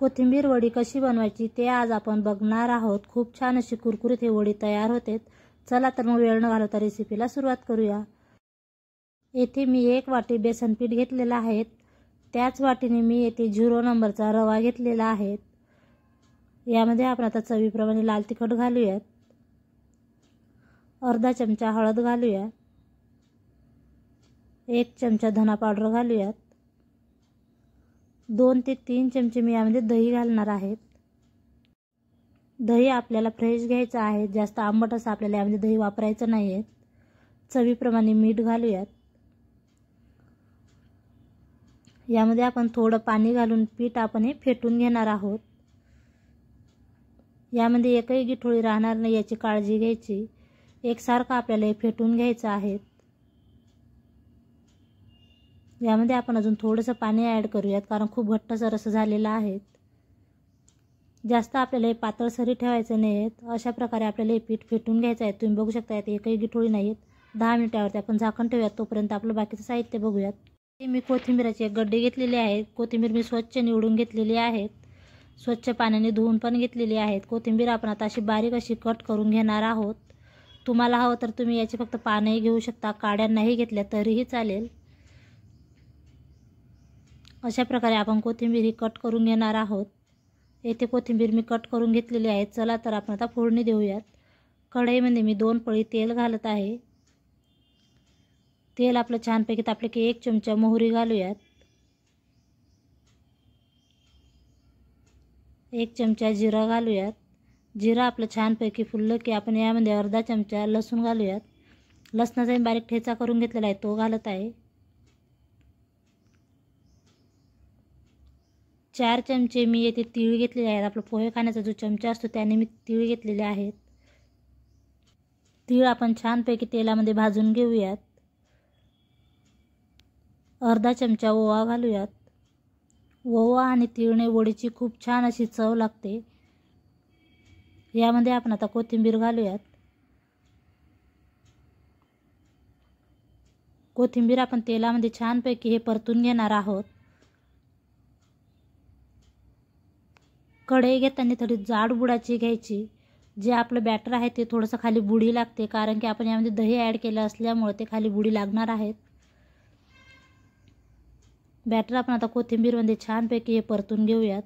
कोथिंबीर वडी कशी बनवायची ते आज आपण बघणार आहोत खूप छान अशी कुरकुरीत हे वडी तयार होते चला तर मग वेळ न घालवता रेसिपीला सुरुवात करूया येथे मी एक वाटी बेसन पीठ घेतलेला आहे त्याच वाटीने मी येथे झिरो नंबरचा रवा घेतलेला आहे यामध्ये आपण आता चवीप्रमाणे लाल तिखट घालूयात अर्धा चमचा हळद घालूया एक चमचा धना पावडर घालूयात दोन ते तीन चमचे मी यामध्ये दही घालणार आहेत दही आपल्याला फ्रेश घ्यायचं आहे जास्त आंबट असं आपल्याला यामध्ये दही वापरायचं नाही आहे चवीप्रमाणे मीठ घालूयात यामध्ये आपण थोडं पाणी घालून पीठ आपण हे फेटून घेणार आहोत यामध्ये एकही गिठोळी राहणार नाही याची काळजी घ्यायची एकसारखं आपल्याला हे फेटून घ्यायचं आहे यामध्ये आपण अजून थोडंसं पाणी ॲड करूयात कारण खूप घट्टसर असं झालेलं आहे जास्त आपल्याला हे पातळसरी ठेवायचं नाही आहेत अशा प्रकारे आपल्याला हे पीठ फेटून घ्यायचं आहे तुम्ही बघू शकता यात एकही गिठोळी नाही आहेत दहा मिनिटावरती आपण झाकण ठेवूयात तोपर्यंत आपलं बाकीचं साहित्य बघूयात मी कोथिंबीराचे एक गड्डे घेतलेले आहेत कोथिंबीर मी स्वच्छ निवडून घेतलेली आहेत स्वच्छ पाण्याने धुवून पण घेतलेली आहेत कोथिंबीर आपण आता अशी बारीक अशी कट करून घेणार आहोत तुम्हाला हवं तर तुम्ही याचे फक्त पानंही घेऊ शकता काड्यांनाही घेतल्या तरीही चालेल अशा प्रकारे आपण कोथिंबीर ही कट करून घेणार आहोत येथे कोथिंबीर मी कट करून घेतलेली आहे चला तर आपण आता फोडणी देऊयात कढईमध्ये मी दोन पळी तेल घालत आहे तेल आपलं छानपैकी तापले की एक चमचा मोहरी घालूयात एक चमचा जिरा घालूयात जिरा आपलं छानपैकी फुललं की आपण यामध्ये अर्धा चमचा लसूण घालूयात लसणाचा बारीक ठेचा करून घेतलेला आहे तो घालत आहे चार चमचे मी येथे तीळ घेतलेले आहेत आपला पोहे खाण्याचा जो चमचा असतो त्याने मी तीळ घेतलेले आहेत तीळ आपण छानपैकी तेलामध्ये भाजून घेऊयात अर्धा चमचा ओवा घालूयात ओवा आणि तिळणे वडीची खूप छान अशी चव लागते यामध्ये आपण आता कोथिंबीर घालूयात कोथिंबीर आपण तेलामध्ये छानपैकी हे परतून घेणार आहोत कढई घेताना थोडी जाड बुडाची घ्यायची जे आपलं बॅटर आहे ते थोडंसं खाली बुडी लागते कारण की आपण यामध्ये दही ॲड केलं असल्यामुळे ते खाली बुडी लागणार आहेत बॅटर आपण आता कोथिंबीरमध्ये छानपैकी हे परतून घेऊयात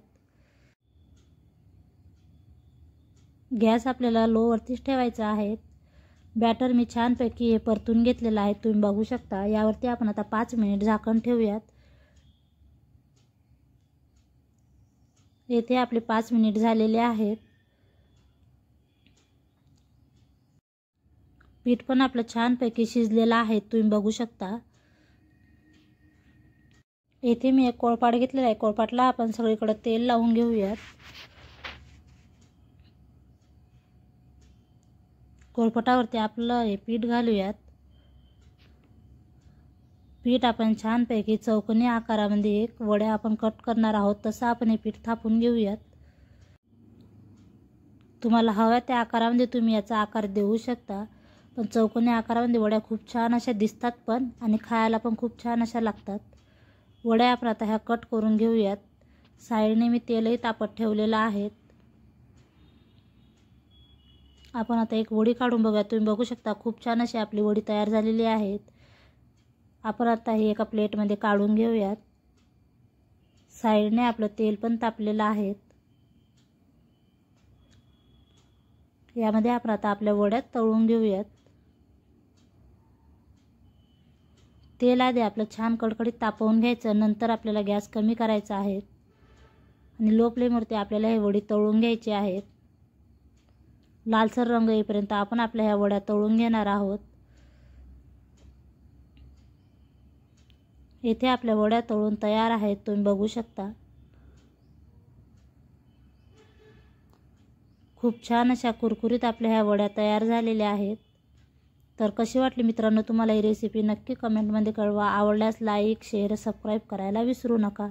गॅस आपल्याला लोवरतीच ठेवायचा आहे बॅटर मी छानपैकी हे परतून घेतलेलं आहे तुम्ही बघू शकता यावरती आपण आता पाच मिनिट झाकण ठेवूयात येथे आपले पाच मिनिट झालेले आहेत पीठ पण आपलं छानपैकी शिजलेलं आहे तुम्ही बघू शकता येथे मी एक कोळपाट घेतलेला आहे कोळपाटला आपण सगळीकडे तेल लावून घेऊयात कोळपाटावरती आपलं हे पीठ घालूयात पीठ आपण छानपैकी चौकोनी आकारामध्ये एक वड्या आपण कट करणार आहोत तसं आपण हे पीठ थापून घेऊयात तुम्हाला हव्या त्या आकारामध्ये तुम्ही याचा आकार देऊ शकता पण चौकोनी आकारामध्ये वड्या खूप छान अशा दिसतात पण आणि खायला पण खूप छान अशा लागतात वड्या आपण आता ह्या कट करून घेऊयात साईडने मी तेलही तापत ठेवलेलं आहेत आपण आता एक वडी काढून बघूया तुम्ही बघू शकता खूप छान अशी आपली वडी तयार झालेली आहेत आपण आता हे एका प्लेटमध्ये काढून घेऊयात साईडने आपलं तेल पण तापलेलं आहे यामध्ये आपण आता आपल्या वड्यात तळून घेऊयात तेल आधी आपलं छान कडकडीत तापवून घ्यायचं नंतर आपल्याला गॅस कमी करायचा आहे आणि लो फ्लेमवरती आपल्याला हे वडी तळून घ्यायचे आहेत लालसर रंग येईपर्यंत आपण आपल्या ह्या वड्या तळून घेणार आहोत येथे आपल्या वड्या तळून तयार आहेत तुम्ही बघू शकता खूप छान अशा कुरकुरीत आपल्या ह्या वड्या तयार झालेल्या आहेत तर कशी वाटली मित्रांनो तुम्हाला ही रेसिपी नक्की कमेंटमध्ये कळवा आवडल्यास लाईक शेअर सबस्क्राईब करायला विसरू नका